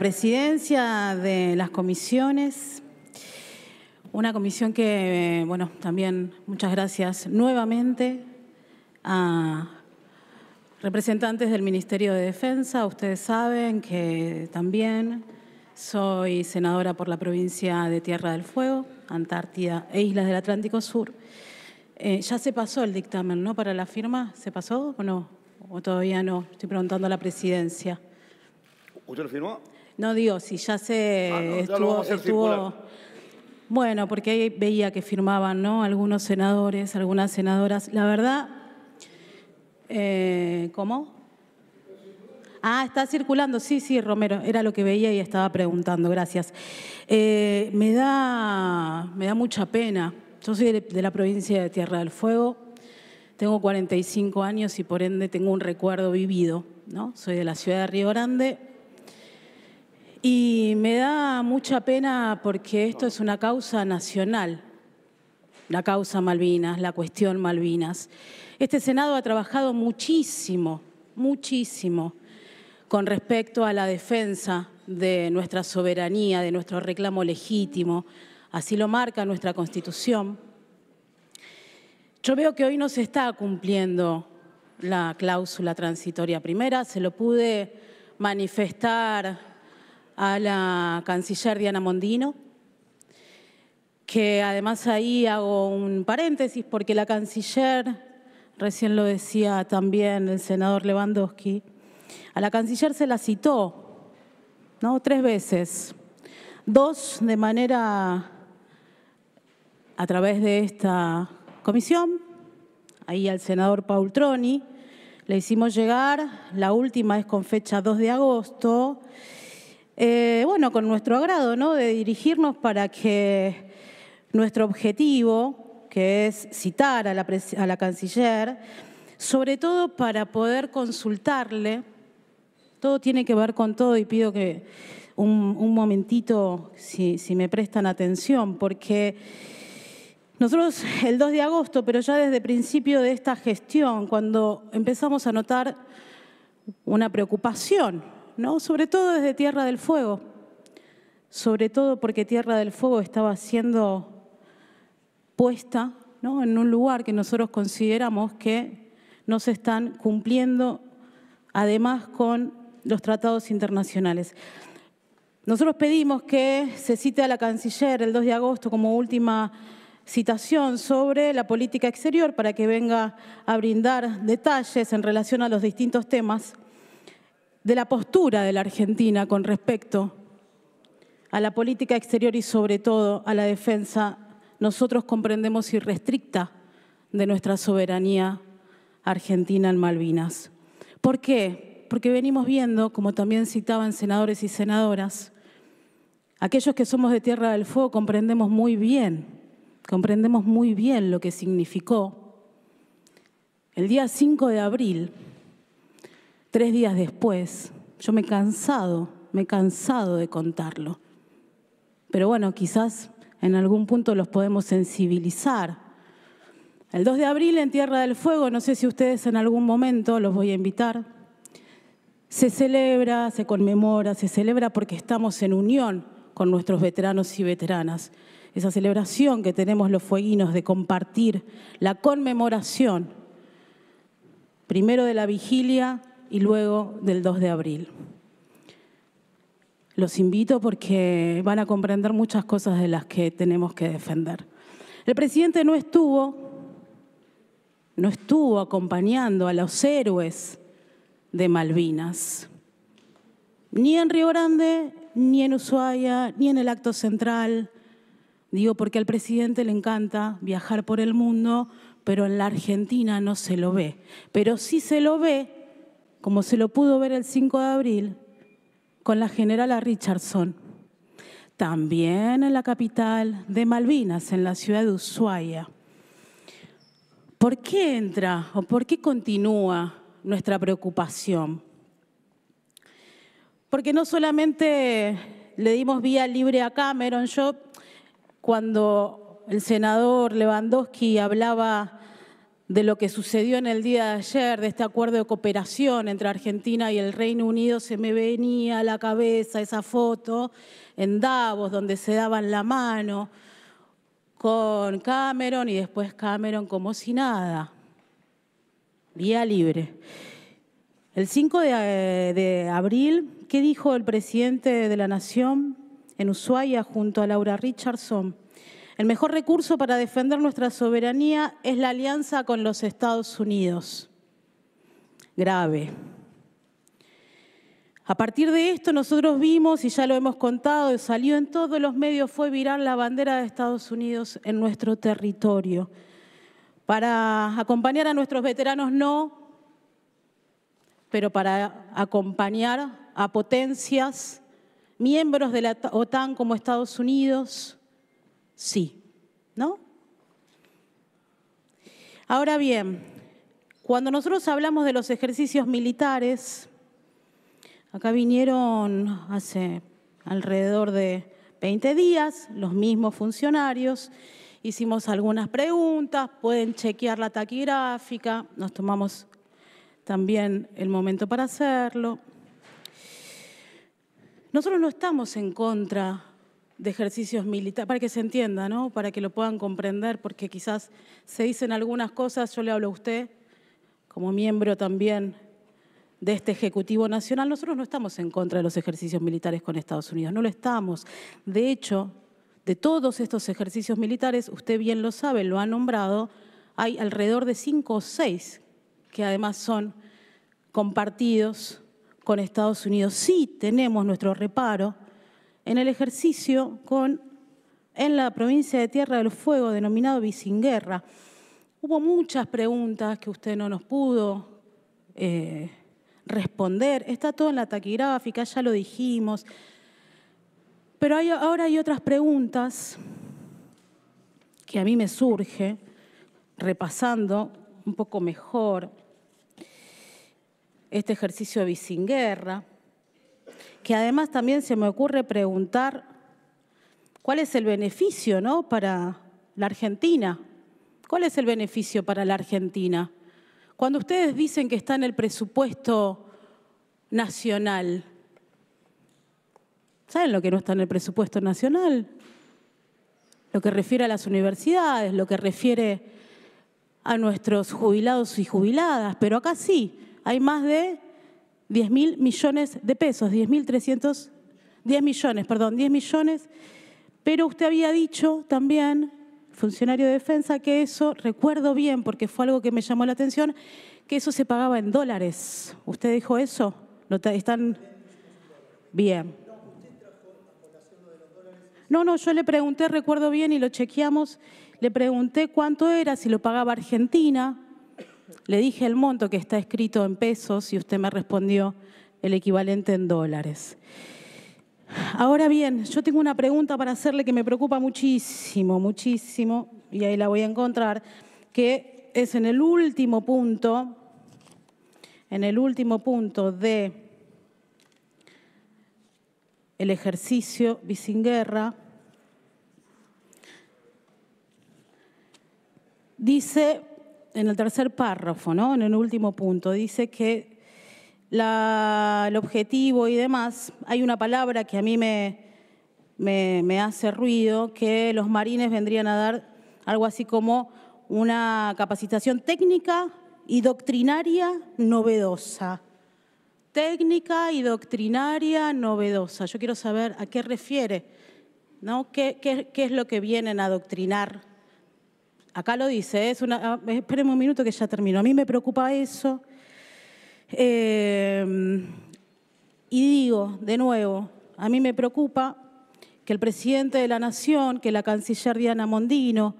presidencia de las comisiones, una comisión que, eh, bueno, también muchas gracias nuevamente a representantes del Ministerio de Defensa. Ustedes saben que también soy senadora por la provincia de Tierra del Fuego, Antártida e Islas del Atlántico Sur. Eh, ya se pasó el dictamen, ¿no? Para la firma, ¿se pasó o no? ¿O todavía no? Estoy preguntando a la presidencia. ¿Usted lo firmó? No digo, si ya se ah, estuvo, bueno, porque ahí veía que firmaban, ¿no? Algunos senadores, algunas senadoras. La verdad, eh, ¿cómo? Ah, está circulando, sí, sí, Romero, era lo que veía y estaba preguntando, gracias. Eh, me, da, me da mucha pena. Yo soy de, de la provincia de Tierra del Fuego, tengo 45 años y por ende tengo un recuerdo vivido, ¿no? Soy de la ciudad de Río Grande, y me da mucha pena porque esto es una causa nacional, la causa Malvinas, la cuestión Malvinas. Este Senado ha trabajado muchísimo, muchísimo con respecto a la defensa de nuestra soberanía, de nuestro reclamo legítimo, así lo marca nuestra Constitución. Yo veo que hoy no se está cumpliendo la cláusula transitoria primera, se lo pude manifestar a la canciller Diana Mondino, que además ahí hago un paréntesis porque la canciller, recién lo decía también el senador Lewandowski, a la canciller se la citó, ¿no? Tres veces, dos de manera a través de esta comisión, ahí al senador Paul Troni, le hicimos llegar, la última es con fecha 2 de agosto, eh, bueno, con nuestro agrado, De dirigirnos para que nuestro objetivo, que es citar a la, canciller, sobre todo para poder consultarle, todo tiene que ver con todo y pido que un, momentito, si, si me prestan atención, porque... Nosotros el 2 de agosto, pero ya desde principio de esta gestión, cuando empezamos a notar una preocupación sobre todo desde Tierra del Fuego, sobre todo porque Tierra del Fuego estaba siendo puesta en un lugar que nosotros consideramos que no se están cumpliendo, además con los tratados internacionales. Nosotros pedimos que se cite a la canciller el 2 de agosto como última citación sobre la política exterior para que venga a brindar detalles en relación a los distintos temas de la postura de la Argentina con respecto a la política exterior y sobre todo a la defensa, nosotros comprendemos irrestricta de nuestra soberanía argentina en Malvinas. ¿Por qué? Porque venimos viendo, como también citaban senadores y senadoras, aquellos que somos de Tierra del Fuego comprendemos muy bien, comprendemos muy bien lo que significó el día 5 de abril Tres días después, yo me he cansado, me he cansado de contarlo. Pero bueno, quizás en algún punto los podemos sensibilizar. El 2 de abril en Tierra del Fuego, no sé si ustedes en algún momento los voy a invitar, se celebra, se conmemora, se celebra porque estamos en unión con nuestros veteranos y veteranas. Esa celebración que tenemos los fueguinos de compartir, la conmemoración, primero de la vigilia y luego del 2 de abril. Los invito porque van a comprender muchas cosas de las que tenemos que defender. El presidente no estuvo, no estuvo acompañando a los héroes de Malvinas, ni en Río Grande, ni en Ushuaia, ni en el acto central. Digo porque al presidente le encanta viajar por el mundo, pero en la Argentina no se lo ve. Pero sí se lo ve como se lo pudo ver el 5 de abril con la generala Richardson. También en la capital de Malvinas, en la ciudad de Ushuaia. ¿Por qué entra o por qué continúa nuestra preocupación? Porque no solamente le dimos vía libre a Cameron, yo cuando el senador Lewandowski hablaba de lo que sucedió en el día de ayer, de este acuerdo de cooperación entre Argentina y el Reino Unido, se me venía a la cabeza esa foto en Davos, donde se daban la mano con Cameron y después Cameron como si nada. Día libre. El 5 de, eh, de abril, ¿qué dijo el presidente de la Nación en Ushuaia junto a Laura Richardson? El mejor recurso para defender nuestra soberanía es la alianza con los Estados Unidos. Grave. A partir de esto nosotros vimos, y ya lo hemos contado, salió en todos los medios, fue virar la bandera de Estados Unidos en nuestro territorio. Para acompañar a nuestros veteranos no, pero para acompañar a potencias, miembros de la OTAN como Estados Unidos, sí, ¿no? Ahora bien, cuando nosotros hablamos de los ejercicios militares, acá vinieron hace alrededor de 20 días los mismos funcionarios, hicimos algunas preguntas, pueden chequear la taquigráfica, nos tomamos también el momento para hacerlo. Nosotros no estamos en contra de ejercicios militares, para que se entienda, ¿no? para que lo puedan comprender, porque quizás se dicen algunas cosas, yo le hablo a usted como miembro también de este Ejecutivo Nacional, nosotros no estamos en contra de los ejercicios militares con Estados Unidos, no lo estamos. De hecho, de todos estos ejercicios militares, usted bien lo sabe, lo ha nombrado, hay alrededor de cinco o seis que además son compartidos con Estados Unidos. Sí tenemos nuestro reparo en el ejercicio con, en la provincia de Tierra del Fuego, denominado Vicinguerra. Hubo muchas preguntas que usted no nos pudo eh, responder. Está todo en la taquigráfica, ya lo dijimos. Pero ahora hay otras preguntas que a mí me surge, repasando un poco mejor este ejercicio de Vicinguerra que además también se me ocurre preguntar cuál es el beneficio ¿no? para la Argentina. ¿Cuál es el beneficio para la Argentina? Cuando ustedes dicen que está en el presupuesto nacional, ¿saben lo que no está en el presupuesto nacional? Lo que refiere a las universidades, lo que refiere a nuestros jubilados y jubiladas, pero acá sí, hay más de 10 mil millones de pesos, 10 mil 10 millones, perdón, 10 millones, pero usted había dicho también, funcionario de defensa, que eso, recuerdo bien porque fue algo que me llamó la atención, que eso se pagaba en dólares. ¿Usted dijo eso? ¿No están bien? No, no, yo le pregunté, recuerdo bien y lo chequeamos, le pregunté cuánto era, si lo pagaba Argentina, le dije el monto que está escrito en pesos y usted me respondió el equivalente en dólares. Ahora bien, yo tengo una pregunta para hacerle que me preocupa muchísimo, muchísimo, y ahí la voy a encontrar, que es en el último punto, en el último punto de el ejercicio Vicinguerra, dice en el tercer párrafo, en el último punto, dice que el objetivo y demás, hay una palabra que a mí me, hace ruido, que los marines vendrían a dar algo así como una capacitación técnica y doctrinaria novedosa. Técnica y doctrinaria novedosa. Yo quiero saber a qué refiere, ¿Qué, qué es lo que vienen a doctrinar Acá lo dice, es una. Ah, esperemos un minuto que ya termino. A mí me preocupa eso. Eh, y digo, de nuevo, a mí me preocupa que el presidente de la Nación, que la canciller Diana Mondino,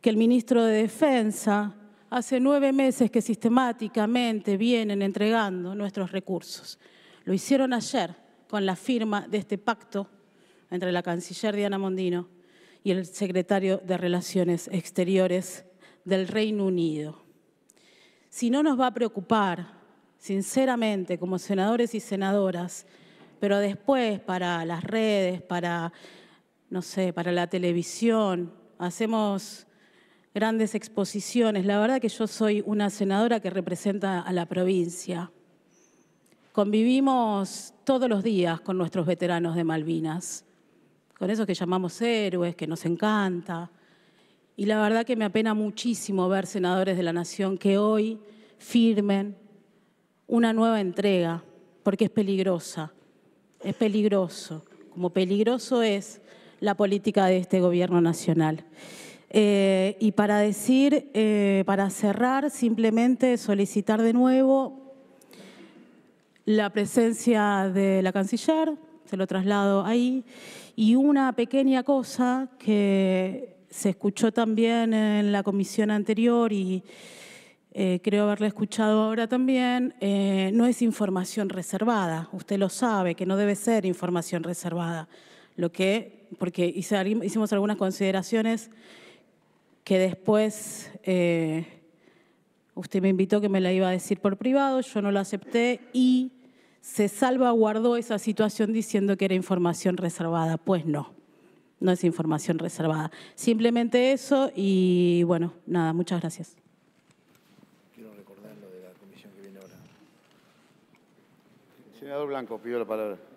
que el ministro de Defensa, hace nueve meses que sistemáticamente vienen entregando nuestros recursos. Lo hicieron ayer con la firma de este pacto entre la canciller Diana Mondino y el secretario de Relaciones Exteriores del Reino Unido. Si no nos va a preocupar, sinceramente, como senadores y senadoras, pero después para las redes, para, no sé, para la televisión, hacemos grandes exposiciones. La verdad que yo soy una senadora que representa a la provincia. Convivimos todos los días con nuestros veteranos de Malvinas con eso que llamamos héroes, que nos encanta. Y la verdad que me apena muchísimo ver senadores de la Nación que hoy firmen una nueva entrega, porque es peligrosa, es peligroso, como peligroso es la política de este gobierno nacional. Eh, y para decir, eh, para cerrar, simplemente solicitar de nuevo la presencia de la canciller, se lo traslado ahí. Y una pequeña cosa que se escuchó también en la comisión anterior y eh, creo haberla escuchado ahora también, eh, no es información reservada. Usted lo sabe, que no debe ser información reservada. Lo que, porque hicimos algunas consideraciones que después eh, usted me invitó que me la iba a decir por privado, yo no la acepté y se salvaguardó esa situación diciendo que era información reservada. Pues no, no es información reservada. Simplemente eso y bueno, nada, muchas gracias. Quiero recordar lo de la comisión que viene ahora. Senador Blanco, pido la palabra.